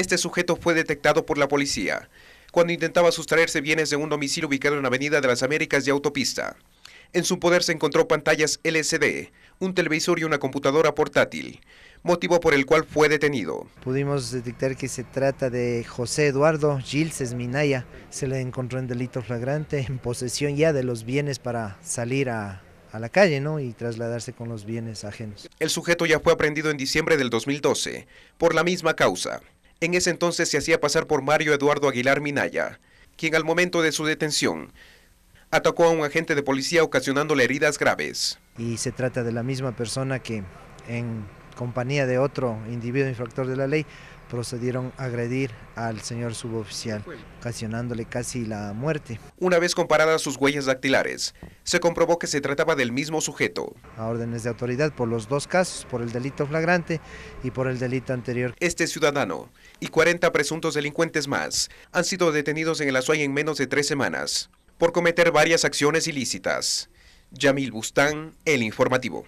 este sujeto fue detectado por la policía cuando intentaba sustraerse bienes de un domicilio ubicado en la Avenida de las Américas y Autopista. En su poder se encontró pantallas LCD, un televisor y una computadora portátil, motivo por el cual fue detenido. Pudimos detectar que se trata de José Eduardo Gils Minaya. Se le encontró en delito flagrante, en posesión ya de los bienes para salir a, la calle ¿no? y trasladarse con los bienes ajenos. El sujeto ya fue aprendido en diciembre del 2012 por la misma causa. En ese entonces se hacía pasar por Mario Eduardo Aguilar Minaya, quien al momento de su detención atacó a un agente de policía ocasionándole heridas graves. Y se trata de la misma persona que en compañía de otro individuo infractor de la ley, procedieron a agredir al señor suboficial, ocasionándole casi la muerte. Una vez comparadas sus huellas dactilares, se comprobó que se trataba del mismo sujeto. A órdenes de autoridad por los dos casos, por el delito flagrante y por el delito anterior. Este ciudadano y 40 presuntos delincuentes más han sido detenidos en el Azuay en menos de tres semanas por cometer varias acciones ilícitas. Yamil Bustán, El Informativo.